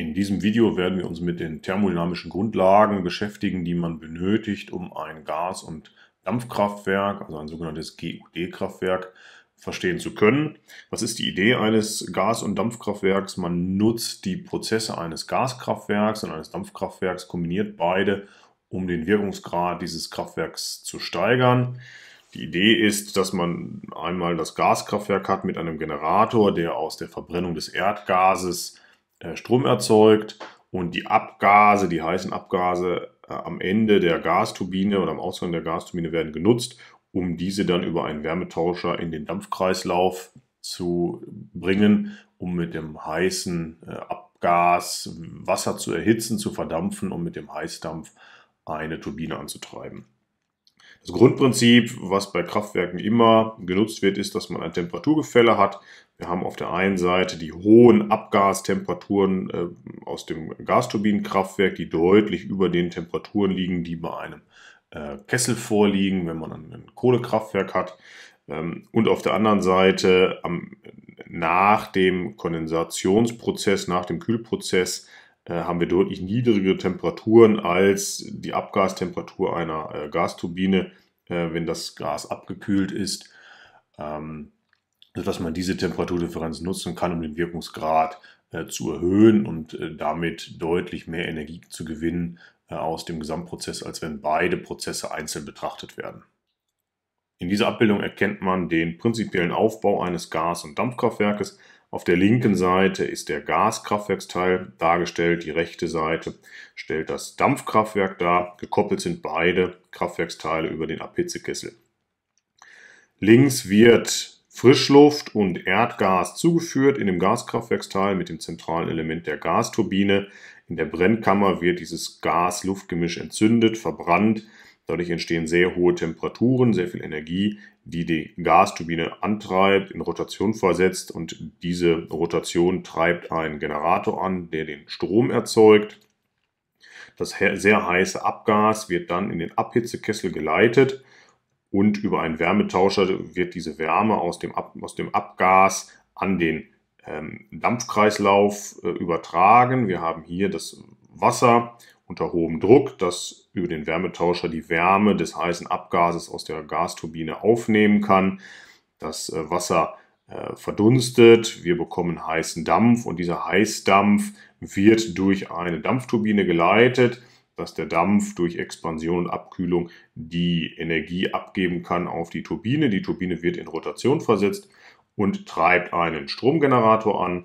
In diesem Video werden wir uns mit den thermodynamischen Grundlagen beschäftigen, die man benötigt, um ein Gas- und Dampfkraftwerk, also ein sogenanntes GUD-Kraftwerk, verstehen zu können. Was ist die Idee eines Gas- und Dampfkraftwerks? Man nutzt die Prozesse eines Gaskraftwerks und eines Dampfkraftwerks, kombiniert beide, um den Wirkungsgrad dieses Kraftwerks zu steigern. Die Idee ist, dass man einmal das Gaskraftwerk hat mit einem Generator, der aus der Verbrennung des Erdgases äh, Strom erzeugt und die Abgase, die heißen Abgase äh, am Ende der Gasturbine oder am Ausgang der Gasturbine werden genutzt, um diese dann über einen Wärmetauscher in den Dampfkreislauf zu bringen, um mit dem heißen äh, Abgas Wasser zu erhitzen, zu verdampfen und mit dem Heißdampf eine Turbine anzutreiben. Das Grundprinzip, was bei Kraftwerken immer genutzt wird, ist, dass man ein Temperaturgefälle hat, wir haben auf der einen Seite die hohen Abgastemperaturen äh, aus dem Gasturbinenkraftwerk, die deutlich über den Temperaturen liegen, die bei einem äh, Kessel vorliegen, wenn man ein Kohlekraftwerk hat. Ähm, und auf der anderen Seite am, nach dem Kondensationsprozess, nach dem Kühlprozess, äh, haben wir deutlich niedrigere Temperaturen als die Abgastemperatur einer äh, Gasturbine, äh, wenn das Gas abgekühlt ist. Ähm, Ne, dass man diese Temperaturdifferenz nutzen kann, um den Wirkungsgrad äh, zu erhöhen und äh, damit deutlich mehr Energie zu gewinnen äh, aus dem Gesamtprozess, als wenn beide Prozesse einzeln betrachtet werden. In dieser Abbildung erkennt man den prinzipiellen Aufbau eines Gas- und Dampfkraftwerkes. Auf der linken Seite ist der Gaskraftwerksteil dargestellt, die rechte Seite stellt das Dampfkraftwerk dar. Gekoppelt sind beide Kraftwerksteile über den apc Links wird Frischluft und Erdgas zugeführt in dem Gaskraftwerksteil mit dem zentralen Element der Gasturbine. In der Brennkammer wird dieses Gas-Luftgemisch entzündet, verbrannt. Dadurch entstehen sehr hohe Temperaturen, sehr viel Energie, die die Gasturbine antreibt, in Rotation versetzt und diese Rotation treibt einen Generator an, der den Strom erzeugt. Das sehr heiße Abgas wird dann in den Abhitzekessel geleitet und über einen Wärmetauscher wird diese Wärme aus dem, Ab aus dem Abgas an den ähm, Dampfkreislauf äh, übertragen. Wir haben hier das Wasser unter hohem Druck, das über den Wärmetauscher die Wärme des heißen Abgases aus der Gasturbine aufnehmen kann. Das äh, Wasser äh, verdunstet, wir bekommen heißen Dampf und dieser Heißdampf wird durch eine Dampfturbine geleitet dass der Dampf durch Expansion und Abkühlung die Energie abgeben kann auf die Turbine. Die Turbine wird in Rotation versetzt und treibt einen Stromgenerator an.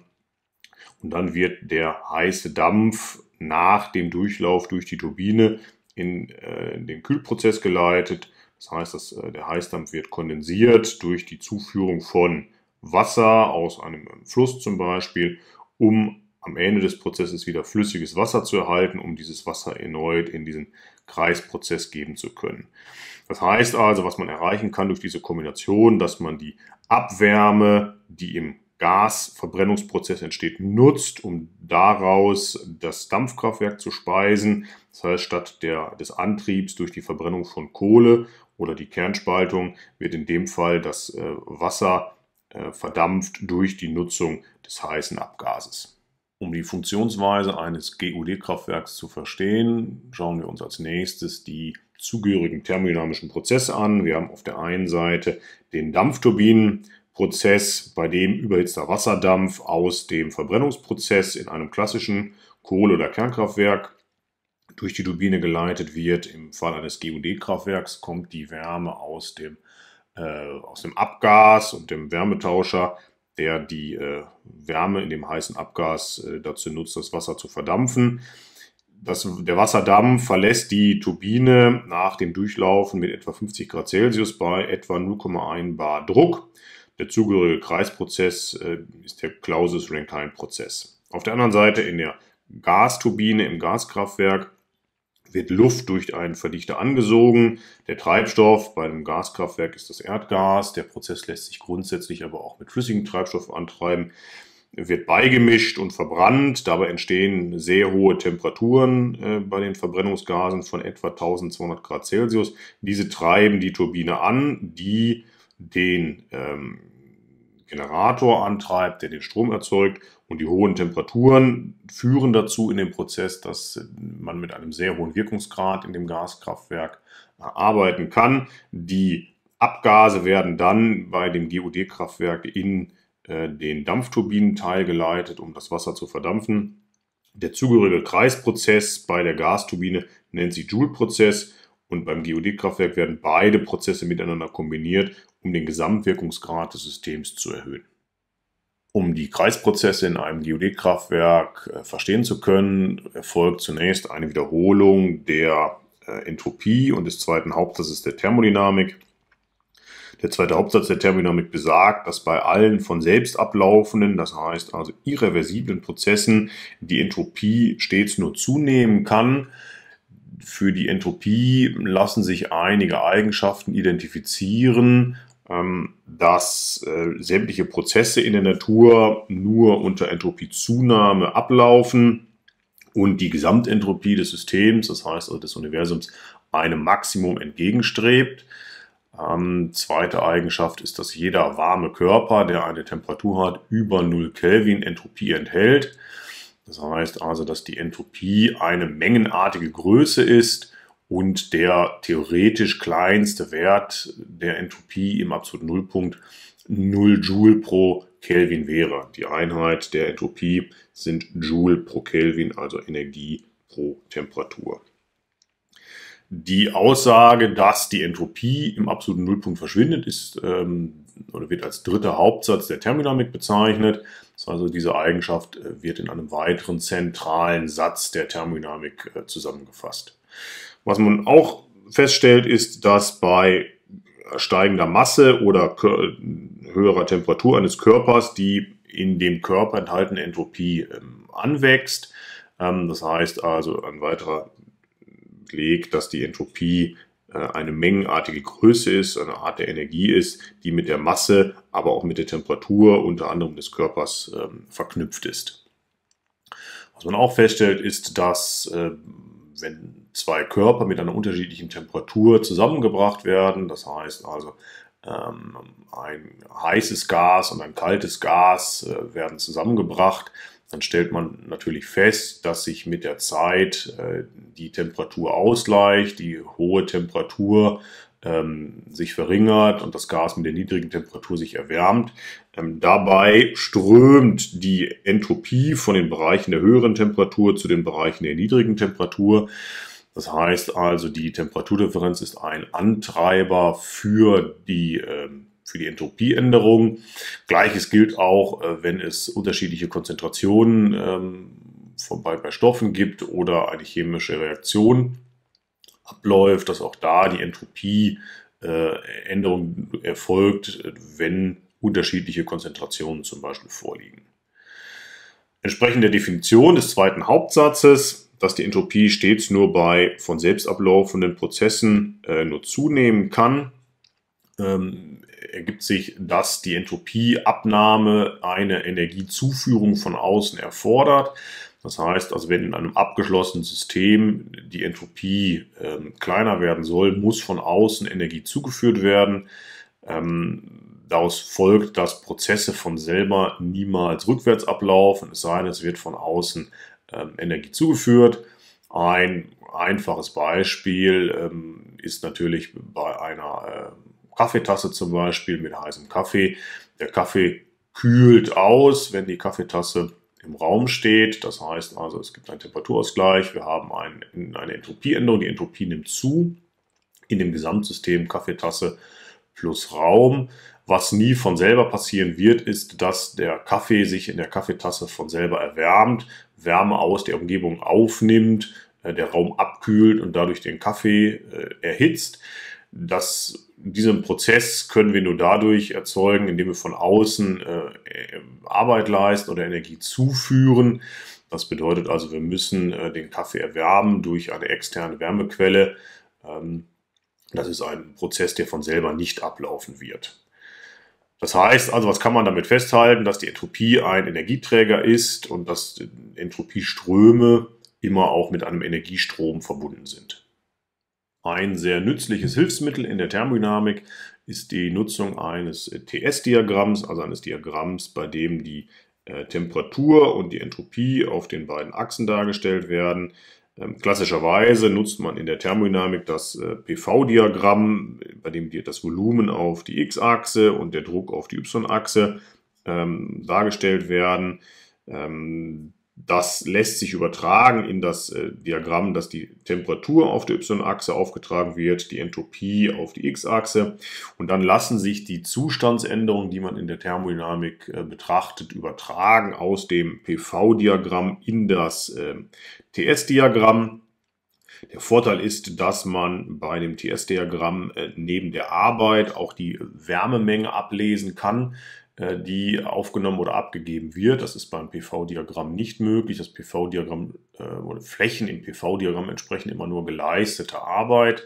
Und dann wird der heiße Dampf nach dem Durchlauf durch die Turbine in äh, den Kühlprozess geleitet. Das heißt, dass, äh, der Heißdampf wird kondensiert durch die Zuführung von Wasser aus einem Fluss zum Beispiel, um am Ende des Prozesses wieder flüssiges Wasser zu erhalten, um dieses Wasser erneut in diesen Kreisprozess geben zu können. Das heißt also, was man erreichen kann durch diese Kombination, dass man die Abwärme, die im Gasverbrennungsprozess entsteht, nutzt, um daraus das Dampfkraftwerk zu speisen. Das heißt, statt der, des Antriebs durch die Verbrennung von Kohle oder die Kernspaltung wird in dem Fall das äh, Wasser äh, verdampft durch die Nutzung des heißen Abgases. Um die Funktionsweise eines GUD-Kraftwerks zu verstehen, schauen wir uns als nächstes die zugehörigen thermodynamischen Prozesse an. Wir haben auf der einen Seite den Dampfturbinenprozess, bei dem überhitzter Wasserdampf aus dem Verbrennungsprozess in einem klassischen Kohle- oder Kernkraftwerk durch die Turbine geleitet wird. Im Fall eines GUD-Kraftwerks kommt die Wärme aus dem, äh, aus dem Abgas und dem Wärmetauscher der die äh, Wärme in dem heißen Abgas äh, dazu nutzt, das Wasser zu verdampfen. Das, der Wasserdampf verlässt die Turbine nach dem Durchlaufen mit etwa 50 Grad Celsius bei etwa 0,1 Bar Druck. Der zugehörige Kreisprozess äh, ist der Clausus-Rankine-Prozess. Auf der anderen Seite in der Gasturbine im Gaskraftwerk wird Luft durch einen Verdichter angesogen. Der Treibstoff, bei einem Gaskraftwerk ist das Erdgas. Der Prozess lässt sich grundsätzlich aber auch mit flüssigem Treibstoff antreiben wird beigemischt und verbrannt. Dabei entstehen sehr hohe Temperaturen äh, bei den Verbrennungsgasen von etwa 1200 Grad Celsius. Diese treiben die Turbine an, die den ähm, Generator antreibt, der den Strom erzeugt. Und die hohen Temperaturen führen dazu in dem Prozess, dass man mit einem sehr hohen Wirkungsgrad in dem Gaskraftwerk äh, arbeiten kann. Die Abgase werden dann bei dem GOD-Kraftwerk in äh, den Dampfturbinenteil geleitet, um das Wasser zu verdampfen. Der zugehörige Kreisprozess bei der Gasturbine nennt sich Joule-Prozess und beim GOD-Kraftwerk werden beide Prozesse miteinander kombiniert um den Gesamtwirkungsgrad des Systems zu erhöhen. Um die Kreisprozesse in einem Geodätkraftwerk äh, verstehen zu können, erfolgt zunächst eine Wiederholung der äh, Entropie und des zweiten Hauptsatzes der Thermodynamik. Der zweite Hauptsatz der Thermodynamik besagt, dass bei allen von selbst ablaufenden, das heißt also irreversiblen Prozessen, die Entropie stets nur zunehmen kann. Für die Entropie lassen sich einige Eigenschaften identifizieren, ähm, dass äh, sämtliche Prozesse in der Natur nur unter Entropiezunahme ablaufen und die Gesamtentropie des Systems, das heißt also des Universums, einem Maximum entgegenstrebt. Ähm, zweite Eigenschaft ist, dass jeder warme Körper, der eine Temperatur hat über 0 Kelvin, Entropie enthält. Das heißt also, dass die Entropie eine mengenartige Größe ist, und der theoretisch kleinste Wert der Entropie im absoluten Nullpunkt 0 Joule pro Kelvin wäre. Die Einheit der Entropie sind Joule pro Kelvin, also Energie pro Temperatur. Die Aussage, dass die Entropie im absoluten Nullpunkt verschwindet, ist ähm, oder wird als dritter Hauptsatz der Thermodynamik bezeichnet. Das heißt also diese Eigenschaft äh, wird in einem weiteren zentralen Satz der Thermodynamik äh, zusammengefasst. Was man auch feststellt, ist, dass bei steigender Masse oder höherer Temperatur eines Körpers die in dem Körper enthaltene Entropie ähm, anwächst. Ähm, das heißt also ein weiterer Beleg, dass die Entropie äh, eine mengenartige Größe ist, eine Art der Energie ist, die mit der Masse, aber auch mit der Temperatur unter anderem des Körpers ähm, verknüpft ist. Was man auch feststellt, ist, dass äh, wenn zwei Körper mit einer unterschiedlichen Temperatur zusammengebracht werden. Das heißt also, ähm, ein heißes Gas und ein kaltes Gas äh, werden zusammengebracht. Dann stellt man natürlich fest, dass sich mit der Zeit äh, die Temperatur ausgleicht, die hohe Temperatur ähm, sich verringert und das Gas mit der niedrigen Temperatur sich erwärmt. Ähm, dabei strömt die Entropie von den Bereichen der höheren Temperatur zu den Bereichen der niedrigen Temperatur. Das heißt also, die Temperaturdifferenz ist ein Antreiber für die, ähm, für die Entropieänderung. Gleiches gilt auch, äh, wenn es unterschiedliche Konzentrationen ähm, von, bei, Stoffen gibt oder eine chemische Reaktion abläuft, dass auch da die Entropieänderung äh, erfolgt, wenn unterschiedliche Konzentrationen zum Beispiel vorliegen. Entsprechend der Definition des zweiten Hauptsatzes dass die Entropie stets nur bei von selbst ablaufenden Prozessen äh, nur zunehmen kann, ähm, ergibt sich, dass die Entropieabnahme eine Energiezuführung von außen erfordert. Das heißt, also wenn in einem abgeschlossenen System die Entropie ähm, kleiner werden soll, muss von außen Energie zugeführt werden. Ähm, daraus folgt, dass Prozesse von selber niemals rückwärts ablaufen, es sei denn, es wird von außen ähm, Energie zugeführt. Ein einfaches Beispiel ähm, ist natürlich bei einer äh, Kaffeetasse zum Beispiel mit heißem Kaffee. Der Kaffee kühlt aus, wenn die Kaffeetasse im Raum steht. Das heißt also, es gibt einen Temperaturausgleich, wir haben ein, eine Entropieänderung, die Entropie nimmt zu in dem Gesamtsystem Kaffeetasse plus Raum. Was nie von selber passieren wird, ist, dass der Kaffee sich in der Kaffeetasse von selber erwärmt, Wärme aus der Umgebung aufnimmt, äh, der Raum abkühlt und dadurch den Kaffee äh, erhitzt. Das, diesen Prozess können wir nur dadurch erzeugen, indem wir von außen äh, Arbeit leisten oder Energie zuführen. Das bedeutet also, wir müssen den Kaffee erwärmen durch eine externe Wärmequelle. Ähm, das ist ein Prozess, der von selber nicht ablaufen wird. Das heißt also, was kann man damit festhalten, dass die Entropie ein Energieträger ist und dass Entropieströme immer auch mit einem Energiestrom verbunden sind. Ein sehr nützliches Hilfsmittel in der Thermodynamik ist die Nutzung eines TS-Diagramms, also eines Diagramms, bei dem die äh, Temperatur und die Entropie auf den beiden Achsen dargestellt werden. Ähm, klassischerweise nutzt man in der Thermodynamik das äh, PV-Diagramm, bei dem das Volumen auf die x-Achse und der Druck auf die y-Achse ähm, dargestellt werden. Ähm, das lässt sich übertragen in das äh, Diagramm, dass die Temperatur auf der y-Achse aufgetragen wird, die Entropie auf die x-Achse und dann lassen sich die Zustandsänderungen, die man in der Thermodynamik äh, betrachtet, übertragen aus dem PV-Diagramm in das ähm, TS-Diagramm. Der Vorteil ist, dass man bei dem TS-Diagramm äh, neben der Arbeit auch die Wärmemenge ablesen kann. Äh, die aufgenommen oder abgegeben wird. Das ist beim PV-Diagramm nicht möglich. Das PV-Diagramm äh, oder Flächen im PV-Diagramm entsprechen immer nur geleistete Arbeit.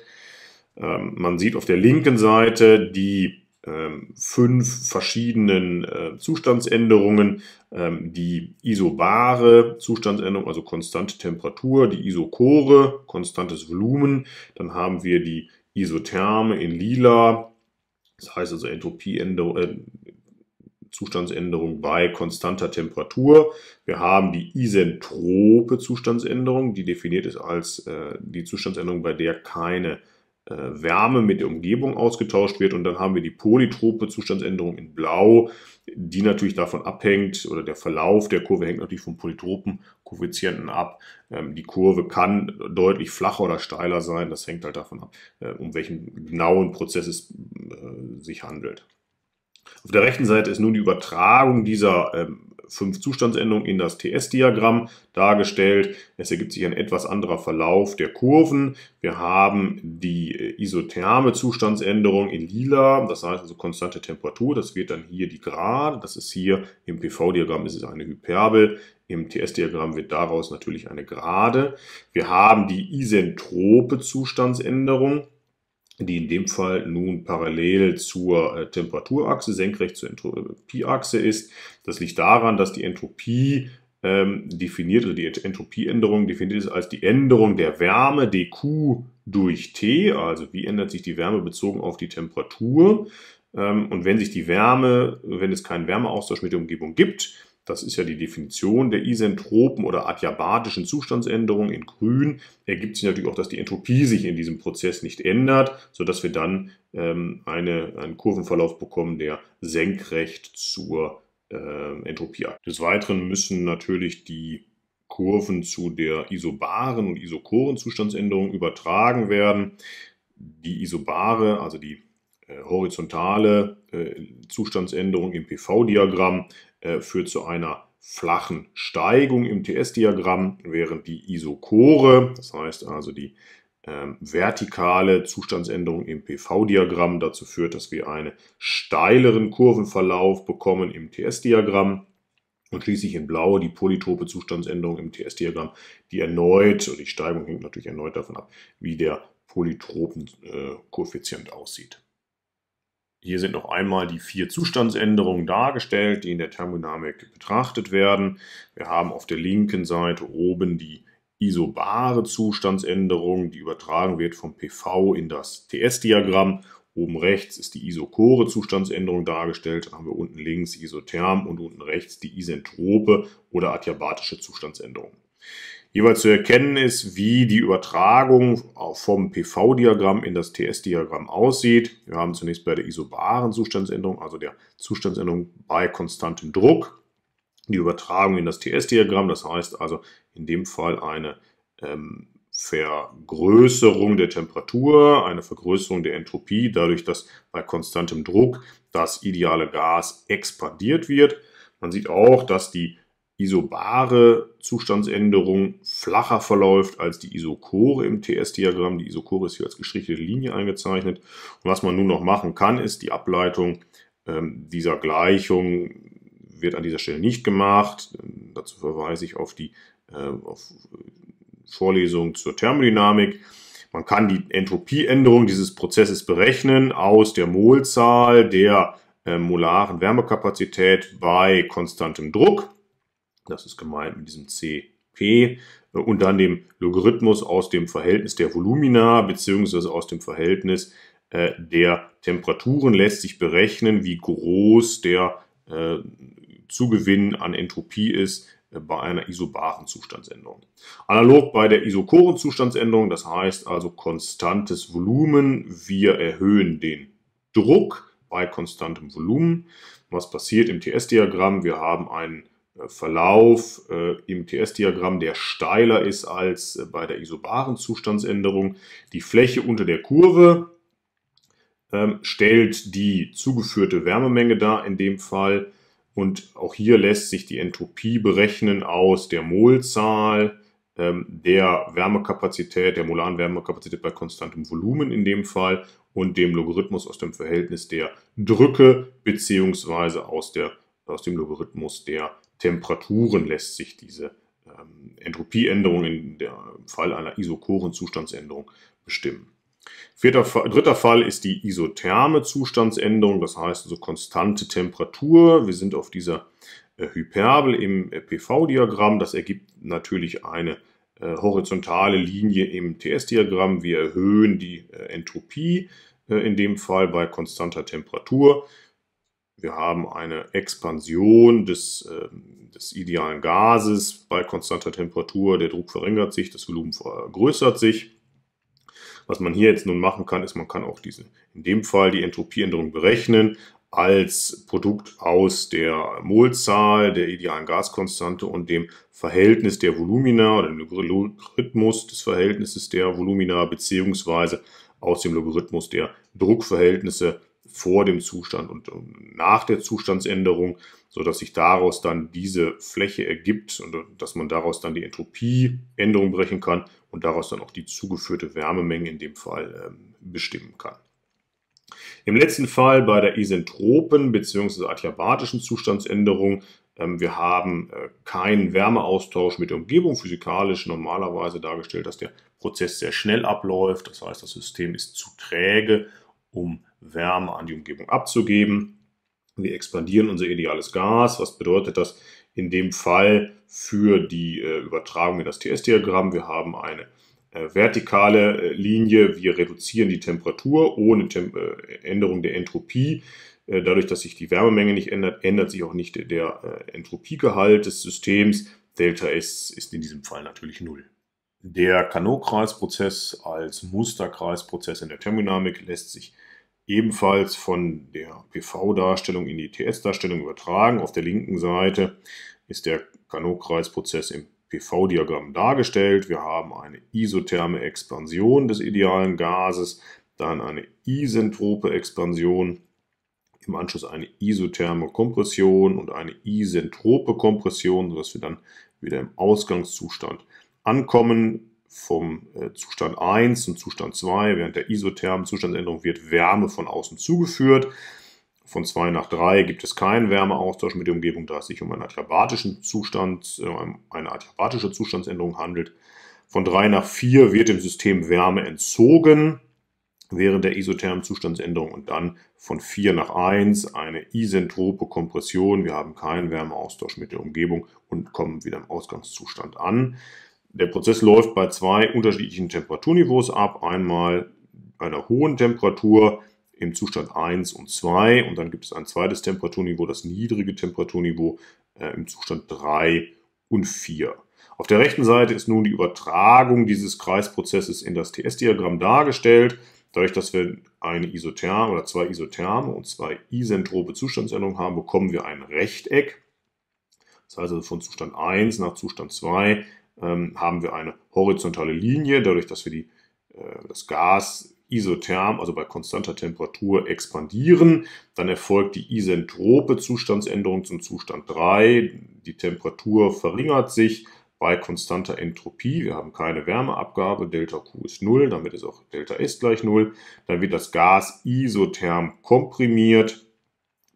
Ähm, man sieht auf der linken Seite die ähm, fünf verschiedenen äh, Zustandsänderungen. Ähm, die isobare Zustandsänderung, also konstante Temperatur, die Isochore, konstantes Volumen. Dann haben wir die Isotherme in lila. Das heißt also Entropieänderung, äh, Zustandsänderung bei konstanter Temperatur. Wir haben die isentrope Zustandsänderung, die definiert ist als äh, die Zustandsänderung, bei der keine äh, Wärme mit der Umgebung ausgetauscht wird. Und dann haben wir die polytrope Zustandsänderung in Blau, die natürlich davon abhängt oder der Verlauf der Kurve hängt natürlich vom Polytropen-Koeffizienten ab. Ähm, die Kurve kann deutlich flacher oder steiler sein. Das hängt halt davon ab, äh, um welchen genauen Prozess es äh, sich handelt. Auf der rechten Seite ist nun die Übertragung dieser ähm, fünf Zustandsänderungen in das TS-Diagramm dargestellt. Es ergibt sich ein etwas anderer Verlauf der Kurven. Wir haben die äh, isotherme Zustandsänderung in lila, das heißt also konstante Temperatur. Das wird dann hier die Grad. Das ist hier im PV-Diagramm ist es eine Hyperbel. Im TS-Diagramm wird daraus natürlich eine Gerade. Wir haben die isentrope Zustandsänderung die in dem Fall nun parallel zur äh, Temperaturachse, senkrecht zur Entropieachse ist. Das liegt daran, dass die Entropie ähm, definiert, oder die Entropieänderung definiert ist als die Änderung der Wärme dq durch T, also wie ändert sich die Wärme bezogen auf die Temperatur. Ähm, und wenn sich die Wärme, wenn es keinen Wärmeaustausch mit der Umgebung gibt, das ist ja die Definition der isentropen oder adiabatischen Zustandsänderung in grün. Ergibt sich natürlich auch, dass die Entropie sich in diesem Prozess nicht ändert, sodass wir dann ähm, eine, einen Kurvenverlauf bekommen, der senkrecht zur äh, Entropie hat. Des Weiteren müssen natürlich die Kurven zu der isobaren und isochoren Zustandsänderung übertragen werden. Die isobare, also die äh, horizontale äh, Zustandsänderung im PV-Diagramm äh, führt zu einer flachen Steigung im TS-Diagramm, während die Isochore, das heißt also die ähm, vertikale Zustandsänderung im PV-Diagramm dazu führt, dass wir einen steileren Kurvenverlauf bekommen im TS-Diagramm. Und schließlich in Blau die polytope Zustandsänderung im TS-Diagramm, die erneut, und die Steigung hängt natürlich erneut davon ab, wie der Polytropen-Koeffizient aussieht. Hier sind noch einmal die vier Zustandsänderungen dargestellt, die in der Thermodynamik betrachtet werden. Wir haben auf der linken Seite oben die isobare Zustandsänderung, die übertragen wird vom PV in das TS-Diagramm. Oben rechts ist die isochore Zustandsänderung dargestellt, dann haben wir unten links isotherm und unten rechts die isentrope oder adiabatische Zustandsänderung jeweils zu erkennen ist, wie die Übertragung vom PV-Diagramm in das TS-Diagramm aussieht. Wir haben zunächst bei der isobaren Zustandsänderung, also der Zustandsänderung bei konstantem Druck, die Übertragung in das TS-Diagramm. Das heißt also in dem Fall eine ähm, Vergrößerung der Temperatur, eine Vergrößerung der Entropie, dadurch, dass bei konstantem Druck das ideale Gas expandiert wird. Man sieht auch, dass die isobare Zustandsänderung flacher verläuft als die Isochore im TS-Diagramm. Die Isochore ist hier als gestrichelte Linie eingezeichnet. Und was man nun noch machen kann, ist die Ableitung ähm, dieser Gleichung wird an dieser Stelle nicht gemacht. dazu verweise ich auf die äh, auf Vorlesung zur Thermodynamik. Man kann die Entropieänderung dieses Prozesses berechnen aus der Molzahl der äh, molaren Wärmekapazität bei konstantem Druck. Das ist gemeint mit diesem CP äh, und dann dem Logarithmus aus dem Verhältnis der Volumina bzw. aus dem Verhältnis äh, der Temperaturen lässt sich berechnen, wie groß der äh, Zugewinn an Entropie ist bei einer isobaren Zustandsänderung. Analog bei der isochoren Zustandsänderung, das heißt also konstantes Volumen, wir erhöhen den Druck bei konstantem Volumen. Was passiert im TS-Diagramm? Wir haben einen äh, Verlauf äh, im TS-Diagramm, der steiler ist als äh, bei der isobaren Zustandsänderung. Die Fläche unter der Kurve ähm, stellt die zugeführte Wärmemenge dar in dem Fall. Und auch hier lässt sich die Entropie berechnen aus der Molzahl, ähm, der Wärmekapazität, der molaren Wärmekapazität bei konstantem Volumen in dem Fall und dem Logarithmus aus dem Verhältnis der Drücke beziehungsweise aus, aus dem Logarithmus der Temperaturen lässt sich diese ähm, Entropieänderung in der, im Fall einer isochoren Zustandsänderung bestimmen. Vierter, dritter Fall ist die isotherme Zustandsänderung, das heißt also konstante Temperatur. Wir sind auf dieser äh, Hyperbel im äh, PV-Diagramm. Das ergibt natürlich eine äh, horizontale Linie im TS-Diagramm. Wir erhöhen die äh, Entropie äh, in dem Fall bei konstanter Temperatur. Wir haben eine Expansion des, ähm, des idealen Gases bei konstanter Temperatur. Der Druck verringert sich, das Volumen vergrößert sich. Was man hier jetzt nun machen kann, ist, man kann auch diese, in dem Fall die Entropieänderung berechnen als Produkt aus der Molzahl, der idealen Gaskonstante und dem Verhältnis der Volumina oder dem Logarithmus des Verhältnisses der Volumina beziehungsweise aus dem Logarithmus der Druckverhältnisse vor dem Zustand und ähm, nach der Zustandsänderung, sodass sich daraus dann diese Fläche ergibt und äh, dass man daraus dann die Entropieänderung brechen kann und daraus dann auch die zugeführte Wärmemenge in dem Fall ähm, bestimmen kann. Im letzten Fall bei der isentropen bzw. adiabatischen Zustandsänderung ähm, wir haben äh, keinen Wärmeaustausch mit der Umgebung, physikalisch normalerweise dargestellt, dass der Prozess sehr schnell abläuft. Das heißt, das System ist zu träge, um Wärme an die Umgebung abzugeben. Wir expandieren unser ideales Gas. Was bedeutet das in dem Fall für die äh, Übertragung in das TS-Diagramm? Wir haben eine äh, vertikale äh, Linie. Wir reduzieren die Temperatur ohne Tem äh, Änderung der Entropie. Äh, dadurch, dass sich die Wärmemenge nicht ändert, ändert sich auch nicht der äh, Entropiegehalt des Systems. Delta S ist in diesem Fall natürlich Null. Der Kanokreisprozess als Musterkreisprozess in der Thermodynamik lässt sich ebenfalls von der PV-Darstellung in die TS-Darstellung übertragen. Auf der linken Seite ist der Kanokreisprozess im PV-Diagramm dargestellt. Wir haben eine isotherme Expansion des idealen Gases, dann eine isentrope Expansion, im Anschluss eine isotherme Kompression und eine isentrope Kompression, sodass wir dann wieder im Ausgangszustand ankommen vom äh, Zustand 1 zum Zustand 2 während der isothermen Zustandsänderung wird Wärme von außen zugeführt. Von 2 nach 3 gibt es keinen Wärmeaustausch mit der Umgebung, da es sich um einen adiabatischen Zustand, äh, eine adiabatische Zustandsänderung handelt. Von 3 nach 4 wird dem System Wärme entzogen während der isothermen Zustandsänderung und dann von 4 nach 1 eine isentrope Kompression. Wir haben keinen Wärmeaustausch mit der Umgebung und kommen wieder im Ausgangszustand an. Der Prozess läuft bei zwei unterschiedlichen Temperaturniveaus ab. Einmal einer hohen Temperatur im Zustand 1 und 2 und dann gibt es ein zweites Temperaturniveau, das niedrige Temperaturniveau äh, im Zustand 3 und 4. Auf der rechten Seite ist nun die Übertragung dieses Kreisprozesses in das TS-Diagramm dargestellt. Dadurch, dass wir eine Isotherme oder zwei Isotherme und zwei isentrope Zustandsänderungen haben, bekommen wir ein Rechteck. Das heißt also von Zustand 1 nach Zustand 2 ähm, haben wir eine horizontale Linie, dadurch, dass wir die, äh, das Gas isotherm, also bei konstanter Temperatur, expandieren. Dann erfolgt die isentrope Zustandsänderung zum Zustand 3. Die Temperatur verringert sich bei konstanter Entropie. Wir haben keine Wärmeabgabe. Delta Q ist 0, damit ist auch Delta S gleich 0. Dann wird das Gas isotherm komprimiert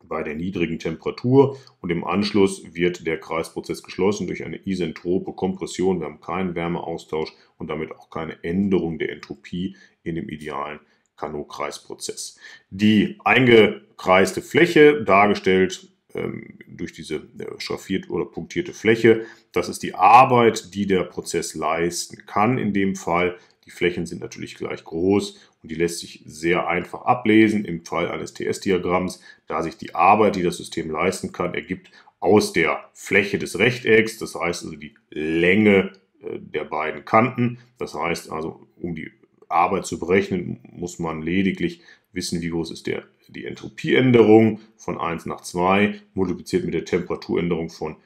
bei der niedrigen Temperatur und im Anschluss wird der Kreisprozess geschlossen durch eine isentrope Kompression. Wir haben keinen Wärmeaustausch und damit auch keine Änderung der Entropie in dem idealen Kanokreisprozess. Die eingekreiste Fläche dargestellt ähm, durch diese äh, schraffiert oder punktierte Fläche. Das ist die Arbeit, die der Prozess leisten kann in dem Fall. Die Flächen sind natürlich gleich groß und die lässt sich sehr einfach ablesen im Fall eines TS-Diagramms, da sich die Arbeit, die das System leisten kann, ergibt aus der Fläche des Rechtecks, das heißt also die Länge äh, der beiden Kanten. Das heißt also, um die Arbeit zu berechnen, muss man lediglich wissen, wie groß ist der, die Entropieänderung von 1 nach 2, multipliziert mit der Temperaturänderung von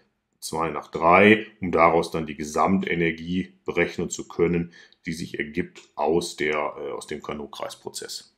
2 nach 3, um daraus dann die Gesamtenergie berechnen zu können, die sich ergibt aus, der, äh, aus dem Kanokreisprozess.